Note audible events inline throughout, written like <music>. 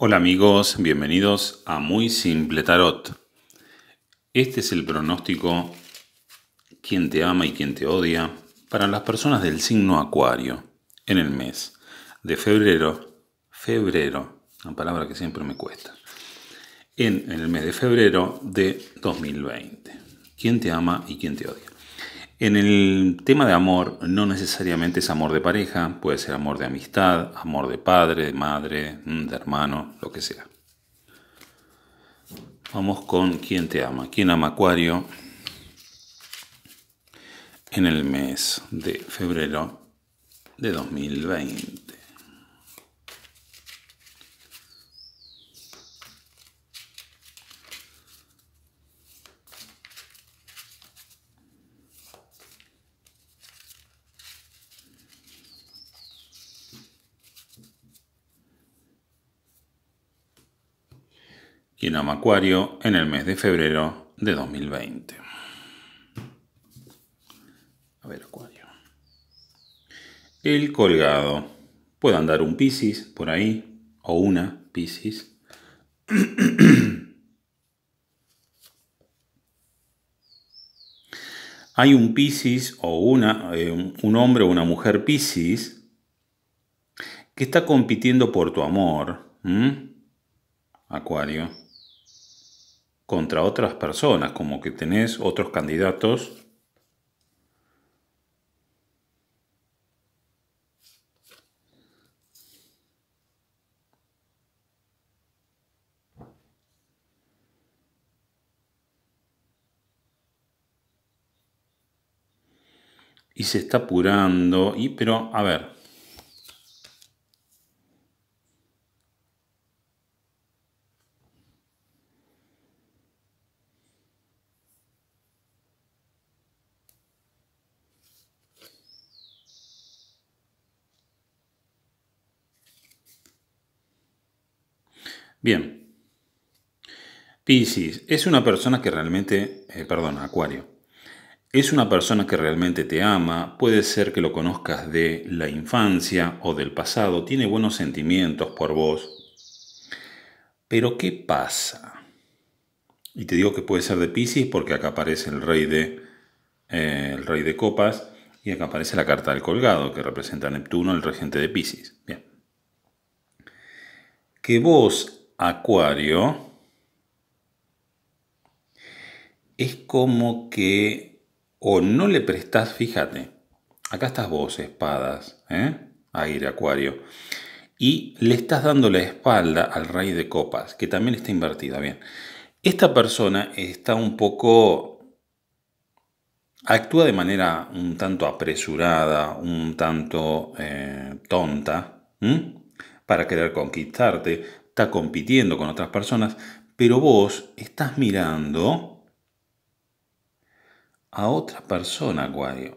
Hola amigos, bienvenidos a Muy Simple Tarot. Este es el pronóstico quien te ama y quien te odia para las personas del signo Acuario en el mes de febrero, febrero, una palabra que siempre me cuesta, en, el mes de febrero de 2020. ¿Quién te ama y quién te odia? En el tema de amor, no necesariamente es amor de pareja, puede ser amor de amistad, amor de padre, de madre, mm, de hermano, lo que sea. Vamos con quién te ama. ¿Quién ama Acuario? En el mes de febrero de 2020. ama, Acuario en el mes de febrero de 2020. A ver, Acuario. El colgado. Puede andar un Piscis por ahí, o una Piscis. <clears throat> Hay un Piscis o una, eh, un hombre o una mujer Piscis que está compitiendo por tu amor. ¿Mm? Acuario contra otras personas, como que tenés otros candidatos y se está apurando, y, pero a ver, Bien. Piscis es una persona que realmente, eh, perdón, Acuario. Es una persona que realmente te ama, puede ser que lo conozcas de la infancia o del pasado, tiene buenos sentimientos por vos. Pero ¿qué pasa? Y te digo que puede ser de Piscis porque acá aparece el rey de, eh, el rey de copas y acá aparece la carta del colgado que representa a Neptuno, el regente de Piscis. Bien. Que vos Acuario, es como que o no le prestás, fíjate, acá estás vos, espadas, ¿eh? aire, acuario, y le estás dando la espalda al rey de copas, que también está invertida, bien. Esta persona está un poco... actúa de manera un tanto apresurada, un tanto eh, tonta, para querer conquistarte, está compitiendo con otras personas, pero vos estás mirando a otra persona, Acuario.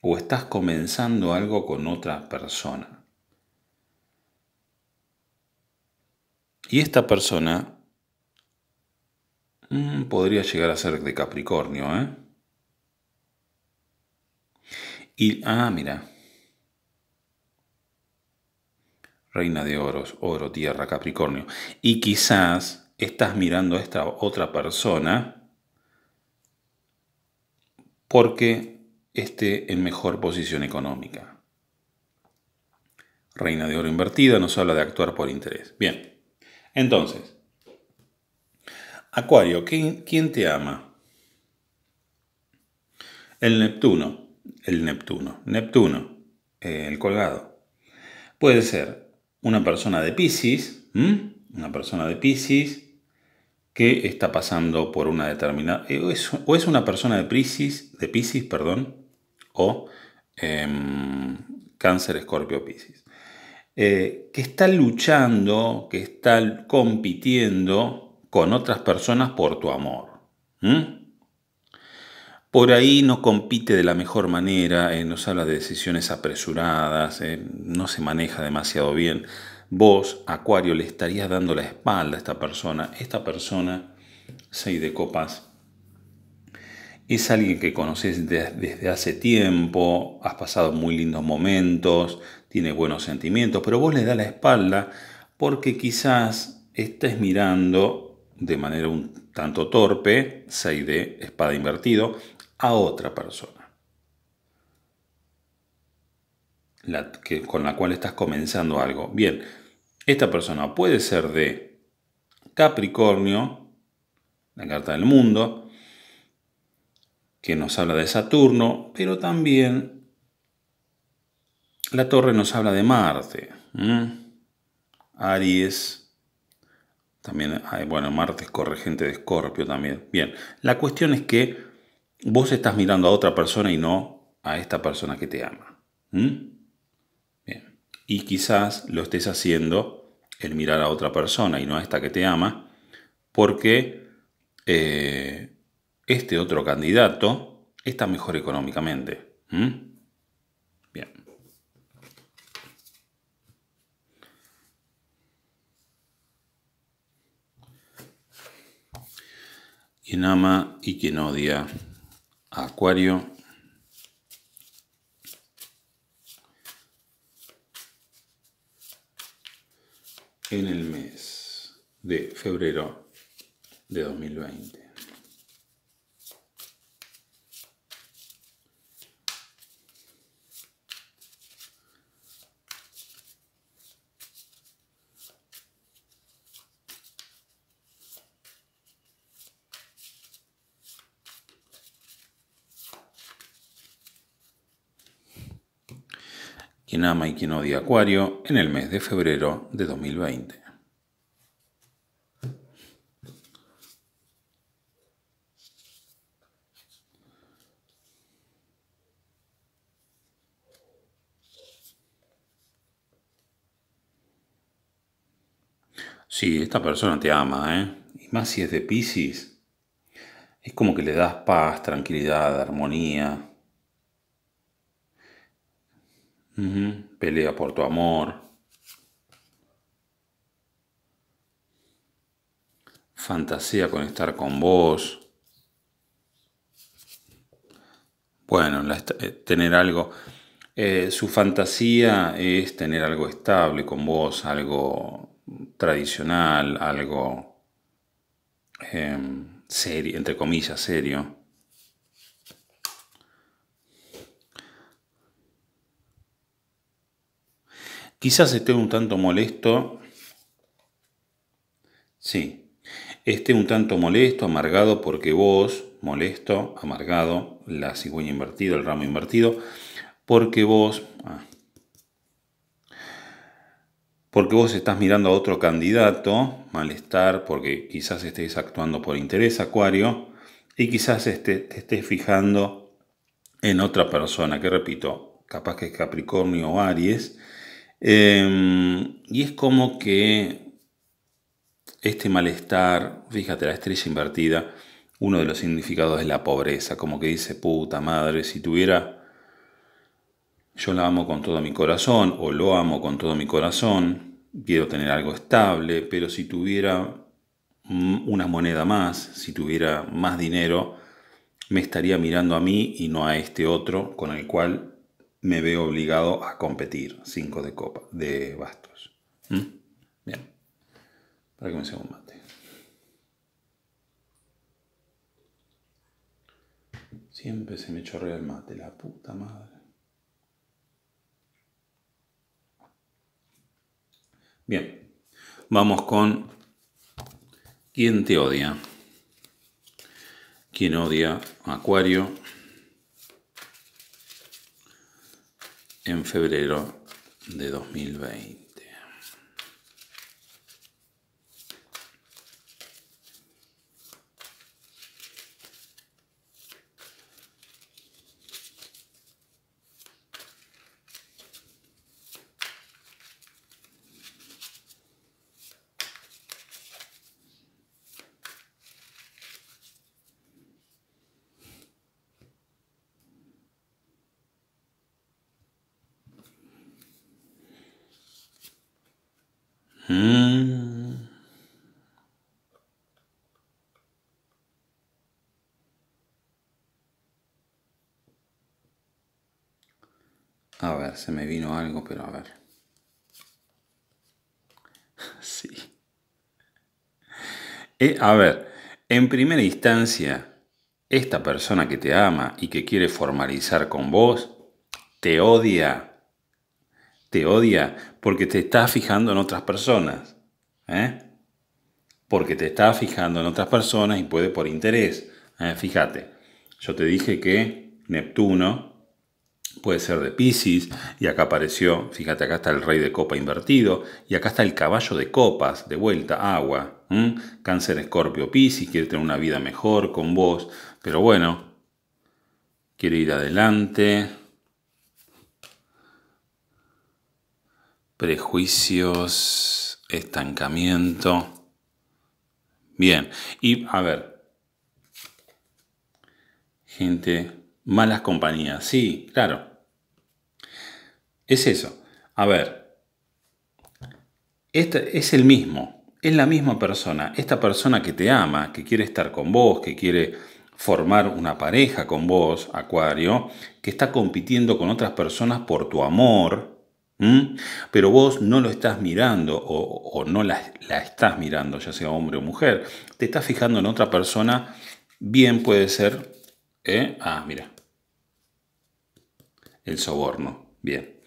O estás comenzando algo con otra persona. Y esta persona mm, podría llegar a ser de Capricornio, ¿eh? Y, ah, mira, Reina de oros, oro, tierra, Capricornio. Y quizás estás mirando a esta otra persona porque esté en mejor posición económica. Reina de oro invertida nos habla de actuar por interés. Bien, entonces, Acuario, ¿quién, te ama? El Neptuno, el Neptuno, Neptuno, eh, el colgado. Puede ser una persona de Pisces, una persona de Pisces que está pasando por una determinada... Eh, o es, una persona de Pisces, de perdón, o em, cáncer, escorpio, Pisces, eh, que está luchando, que está compitiendo con otras personas por tu amor por ahí no compite de la mejor manera, eh, nos habla de decisiones apresuradas, eh, no se maneja demasiado bien. Vos, Acuario, le estarías dando la espalda a esta persona. Esta persona, 6 de copas, es alguien que conoces desde hace tiempo, has pasado muy lindos momentos, tiene buenos sentimientos, pero vos le das la espalda porque quizás estés mirando de manera un tanto torpe, 6 de espada invertido, a otra persona. con la cual estás comenzando algo. Bien, esta persona puede ser de Capricornio, la carta del mundo, que nos habla de Saturno, pero también la torre nos habla de Marte. Aries, también, hay, bueno, Marte es corregente de Escorpio también. Bien, la cuestión es que vos estás mirando a otra persona y no a esta persona que te ama. Bien. Y quizás lo estés haciendo el mirar a otra persona y no a esta que te ama, porque eh, este otro candidato está mejor económicamente. Bien. quien ama y quien odia Acuario. en el mes de febrero de 2020. quien ama y quien odia Acuario, en el mes de febrero de 2020. Sí, esta persona te ama, ¿eh? Y más si es de Pisces. Es como que le das paz, tranquilidad, armonía, Pelea por tu amor. Fantasía con estar con vos. Bueno, eh, tener algo... Eh, su fantasía es tener algo estable con vos, algo tradicional, algo em, serio, entre comillas, serio. Quizás esté un tanto molesto. Sí. Esté un tanto molesto, amargado, porque vos, molesto, amargado, la cigüeña invertida, el ramo invertido, porque vos... Ah, porque vos estás mirando a otro candidato, malestar, porque quizás estés actuando por interés, Acuario, y quizás te estés fijando en otra persona, que repito, capaz que es Capricornio o Aries, Em, y es como que este malestar, fíjate, la estrella invertida, uno de los significados es la pobreza, como que dice, puta madre, si tuviera, yo la amo con todo mi corazón, o lo amo con todo mi corazón, quiero tener algo estable, pero si tuviera una moneda más, si tuviera más dinero, me estaría mirando a mí y no a este otro con el cual me veo obligado a competir. 5 de copa, de bastos. ¿Mm? Bien. Para que me sea un mate. Siempre se me chorrea el mate, la puta madre. Bien, vamos con ¿Quién te odia? ¿Quién odia Acuario? en febrero de 2020. Mm. A ver, se me vino algo, pero a ver. <laughs> Sí. Eh, a ver, en primera instancia, esta persona que te ama y que quiere formalizar con vos, te odia te odia porque te estás fijando en otras personas. ¿eh? Porque te estás fijando en otras personas y puede por interés. ¿eh? Fíjate, yo te dije que Neptuno puede ser de Pisces y acá apareció, fíjate, acá está el rey de copa invertido y acá está el caballo de copas, de vuelta, agua. Cáncer, escorpio, Pisces, quiere tener una vida mejor con vos, pero bueno, quiere ir adelante prejuicios, estancamiento. Bien, y a ver, gente, malas compañías, sí, claro. Es eso. A ver, este es el mismo, es la misma persona, esta persona que te ama, que quiere estar con vos, que quiere formar una pareja con vos, Acuario, que está compitiendo con otras personas por tu amor, ¿Mm? Pero vos no lo estás mirando o, no la, estás mirando, ya sea hombre o mujer. Te estás fijando en otra persona, bien puede ser... ¿eh? Ah, mira. El soborno. Bien.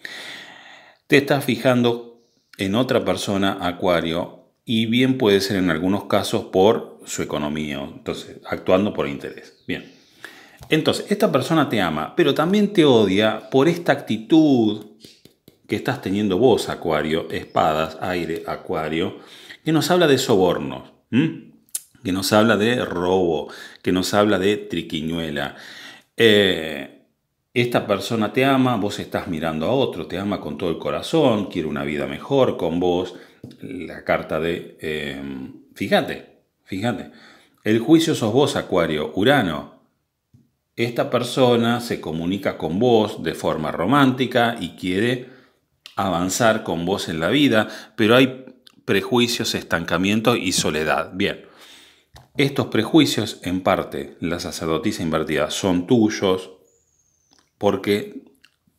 Te estás fijando en otra persona, Acuario, y bien puede ser en algunos casos por su economía, entonces actuando por interés. Bien. Entonces, esta persona te ama, pero también te odia por esta actitud que estás teniendo vos, Acuario, espadas, aire, Acuario, que nos habla de sobornos, que nos habla de robo, que nos habla de triquiñuela. Eh, esta persona te ama, vos estás mirando a otro, te ama con todo el corazón, quiere una vida mejor con vos. La carta de... Em, fíjate, fíjate. El juicio sos vos, Acuario, Urano, esta persona se comunica con vos de forma romántica y quiere avanzar con vos en la vida, pero hay prejuicios, estancamiento y soledad. Bien, estos prejuicios en parte, la sacerdotisa invertida, son tuyos porque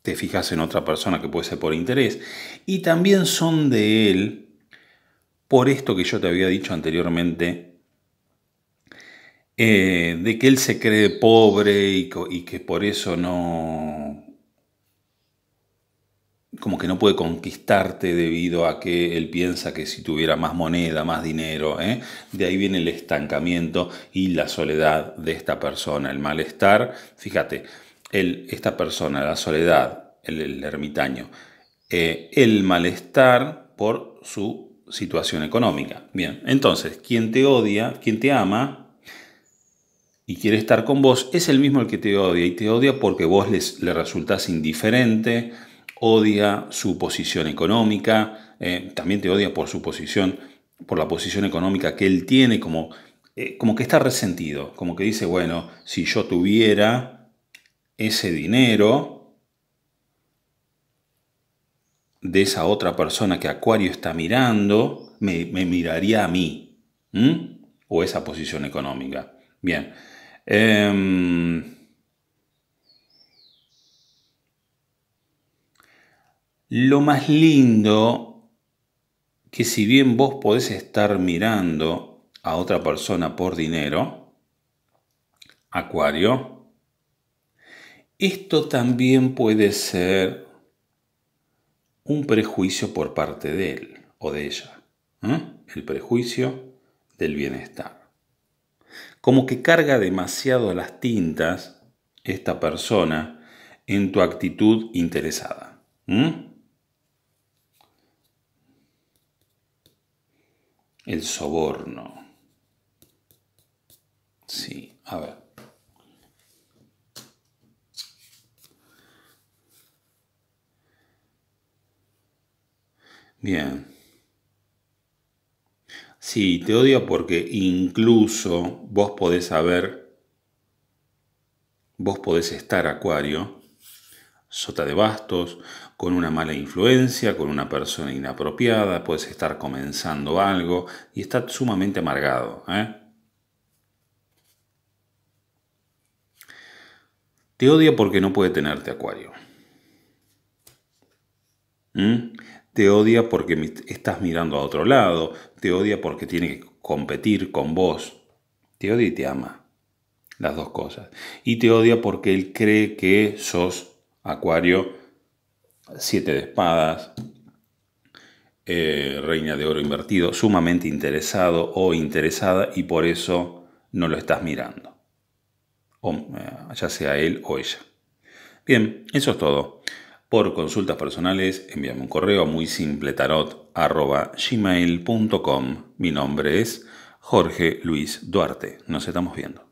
te fijas en otra persona que puede ser por interés y también son de él por esto que yo te había dicho anteriormente eh, de que él se cree pobre y, que por eso no, como que no puede conquistarte debido a que él piensa que si tuviera más moneda, más dinero, ¿eh? de ahí viene el estancamiento y la soledad de esta persona, el malestar. Fíjate, esta persona, la soledad, el, ermitaño, eh, el malestar por su situación económica. Bien, entonces, quien te odia, quien te ama, y quiere estar con vos, es el mismo el que te odia y te odia porque vos les, le resultás indiferente, odia su posición económica, eh, también te odia por su posición, por la posición económica que él tiene, como, eh, como que está resentido, como que dice, bueno, si yo tuviera ese dinero de esa otra persona que Acuario está mirando, me, miraría a mí, o esa posición económica. Bien. Em, Lo más lindo que si bien vos podés estar mirando a otra persona por dinero, Acuario, esto también puede ser un prejuicio por parte de él o de ella. ¿eh? El prejuicio del bienestar. Como que carga demasiado las tintas esta persona en tu actitud interesada. el soborno. Sí, a ver. Bien. Sí, te odio porque incluso vos podés saber, vos podés estar acuario, sota de bastos, con una mala influencia, con una persona inapropiada, puedes estar comenzando algo y está sumamente amargado. ¿eh? Te odia porque no puede tenerte, Acuario. ¿Mm? Te odia porque estás mirando a otro lado, te odia porque tiene que competir con vos. Te odia y te ama. Las dos cosas. Y te odia porque él cree que sos Acuario, siete de espadas, eh, reina de oro invertido, sumamente interesado o interesada y por eso no lo estás mirando. O, eh, ya sea él o ella. Bien, eso es todo. Por consultas personales, envíame un correo muy simple gmail.com. Mi nombre es Jorge Luis Duarte. Nos estamos viendo.